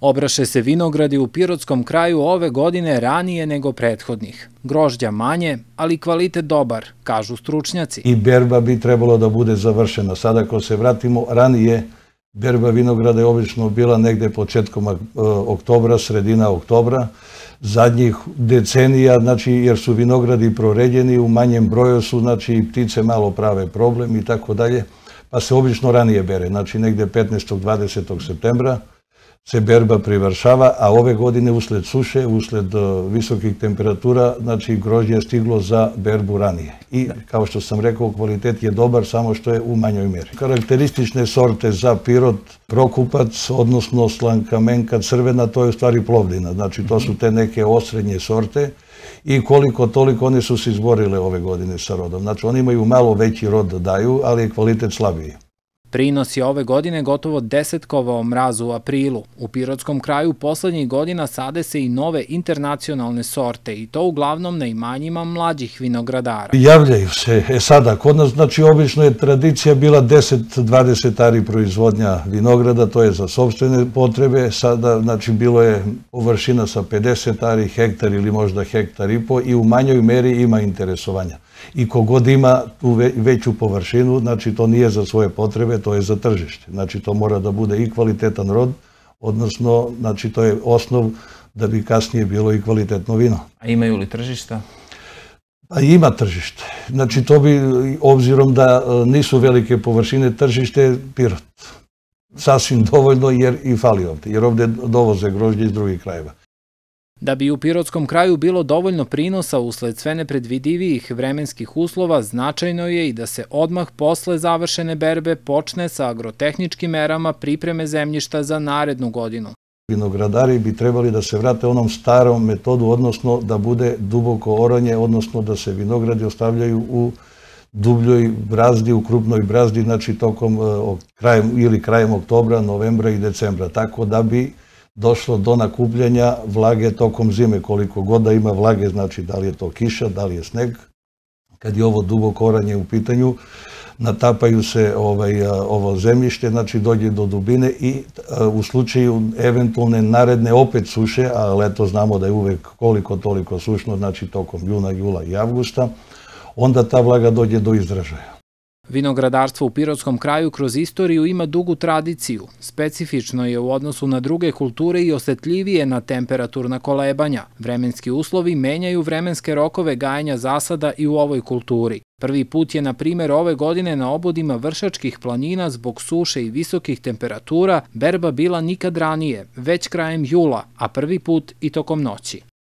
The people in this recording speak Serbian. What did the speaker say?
Obraše se vinogradi u pirotskom kraju ove godine ranije nego prethodnih. Grožđa manje, ali kvalitet dobar, kažu stručnjaci. I berba bi trebalo da bude završena. Sada ako se vratimo ranije, berba vinograda je obično bila negde početkom eh, oktobra, sredina oktobra, zadnjih decenija, znači, jer su vinogradi proređeni, u manjem broju su, znači, ptice malo prave problem i tako dalje, pa se obično ranije bere, znači, negde 15. 20. septembra, se berba privršava, a ove godine usled suše, usled e, visokih temperatura, znači grožđe je stiglo za berbu ranije. I da. kao što sam rekao, kvalitet je dobar, samo što je u manjoj meri. Karakteristične sorte za pirot, prokupac, odnosno slankamenka, crvena, to je u stvari plovdina. Znači to su mhm. te neke osrednje sorte i koliko toliko one su se izborile ove godine sa rodom. Znači oni imaju malo veći rod da daju, ali je kvalitet slabiji. Prinos je ove godine gotovo desetkovao mraz u aprilu. U pirotskom kraju poslednjih godina sade se i nove internacionalne sorte i to uglavnom na imanjima mlađih vinogradara. Javljaju se e sada kod nas, znači obično je tradicija bila 10-20 ari proizvodnja vinograda, to je za sobstvene potrebe, sada znači bilo je površina sa 50 ari, hektar ili možda hektar i po i u manjoj meri ima interesovanja i kogod ima tu veću površinu, znači to nije za svoje potrebe, to je za tržište. Znači to mora da bude i kvalitetan rod, odnosno znači to je osnov da bi kasnije bilo i kvalitetno vino. A imaju li tržišta? A pa ima tržište. Znači to bi, obzirom da e, nisu velike površine, tržište je Pirot. Sasvim dovoljno jer i fali ovde, jer ovde dovoze grožđe iz drugih krajeva. Da bi u pirotskom kraju bilo dovoljno prinosa usled sve nepredvidivijih vremenskih uslova, značajno je i da se odmah posle završene berbe počne sa agrotehničkim merama pripreme zemljišta za narednu godinu. Vinogradari bi trebali da se vrate onom starom metodu, odnosno da bude duboko oranje, odnosno da se vinogradi ostavljaju u dubljoj brazdi, u krupnoj brazdi, znači tokom eh, krajem, ili krajem oktobra, novembra i decembra, tako da bi došlo do nakupljanja vlage tokom zime. Koliko god da ima vlage, znači da li je to kiša, da li je sneg, kad je ovo duboko oranje u pitanju, natapaju se ovaj, ovo zemljište, znači dođe do dubine i u slučaju eventualne naredne opet suše, a leto znamo da je uvek koliko toliko sušno, znači tokom juna, jula i avgusta, onda ta vlaga dođe do izražaja. Vinogradarstvo u Pirotskom kraju kroz istoriju ima dugu tradiciju. Specifično je u odnosu na druge kulture i osetljivije na temperaturna kolebanja. Vremenski uslovi menjaju vremenske rokove gajanja zasada i u ovoj kulturi. Prvi put je, na primjer, ove godine na obodima vršačkih planina zbog suše i visokih temperatura berba bila nikad ranije, već krajem jula, a prvi put i tokom noći.